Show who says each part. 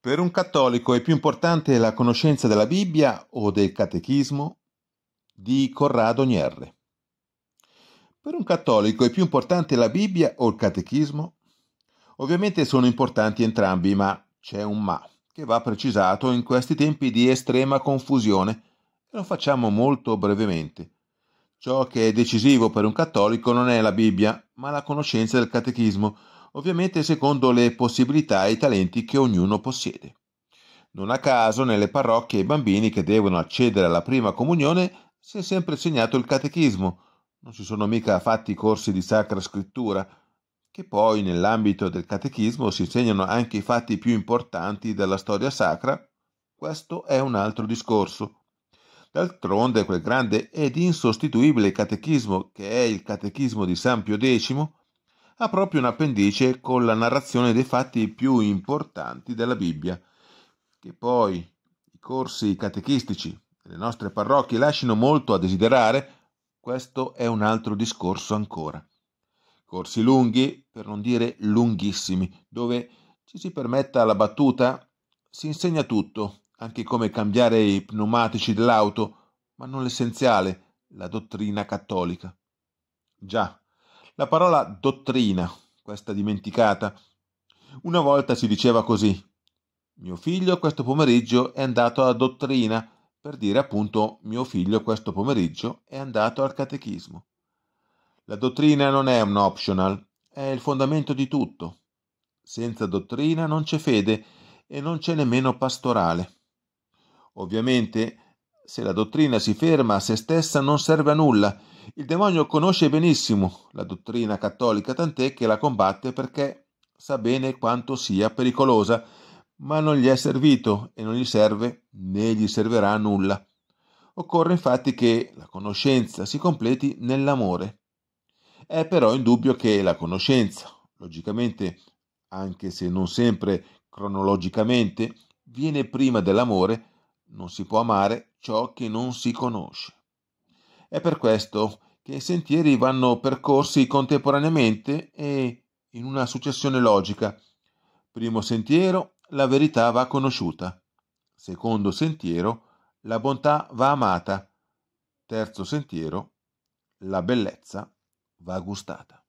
Speaker 1: Per un cattolico è più importante la conoscenza della Bibbia o del catechismo di Corrado Nierre. Per un cattolico è più importante la Bibbia o il catechismo? Ovviamente sono importanti entrambi, ma c'è un ma che va precisato in questi tempi di estrema confusione e lo facciamo molto brevemente. Ciò che è decisivo per un cattolico non è la Bibbia, ma la conoscenza del catechismo, ovviamente secondo le possibilità e i talenti che ognuno possiede. Non a caso nelle parrocchie ai bambini che devono accedere alla prima comunione si è sempre insegnato il catechismo, non si sono mica fatti corsi di sacra scrittura, che poi nell'ambito del catechismo si insegnano anche i fatti più importanti della storia sacra, questo è un altro discorso. D'altronde quel grande ed insostituibile catechismo che è il catechismo di San Pio X ha proprio un appendice con la narrazione dei fatti più importanti della Bibbia, che poi i corsi catechistici delle nostre parrocchie lasciano molto a desiderare, questo è un altro discorso ancora. Corsi lunghi, per non dire lunghissimi, dove ci si permetta la battuta, si insegna tutto, anche come cambiare i pneumatici dell'auto, ma non l'essenziale, la dottrina cattolica. Già, la parola dottrina, questa dimenticata. Una volta si diceva così. Mio figlio questo pomeriggio è andato alla dottrina, per dire appunto mio figlio questo pomeriggio è andato al catechismo. La dottrina non è un optional, è il fondamento di tutto. Senza dottrina non c'è fede e non c'è nemmeno pastorale. Ovviamente se la dottrina si ferma a se stessa non serve a nulla. Il demonio conosce benissimo la dottrina cattolica, tant'è che la combatte perché sa bene quanto sia pericolosa, ma non gli è servito e non gli serve né gli servirà a nulla. Occorre infatti che la conoscenza si completi nell'amore. È però indubbio che la conoscenza, logicamente, anche se non sempre cronologicamente, viene prima dell'amore, non si può amare ciò che non si conosce. È per questo che i sentieri vanno percorsi contemporaneamente e in una successione logica. Primo sentiero, la verità va conosciuta. Secondo sentiero, la bontà va amata. Terzo sentiero, la bellezza va gustata.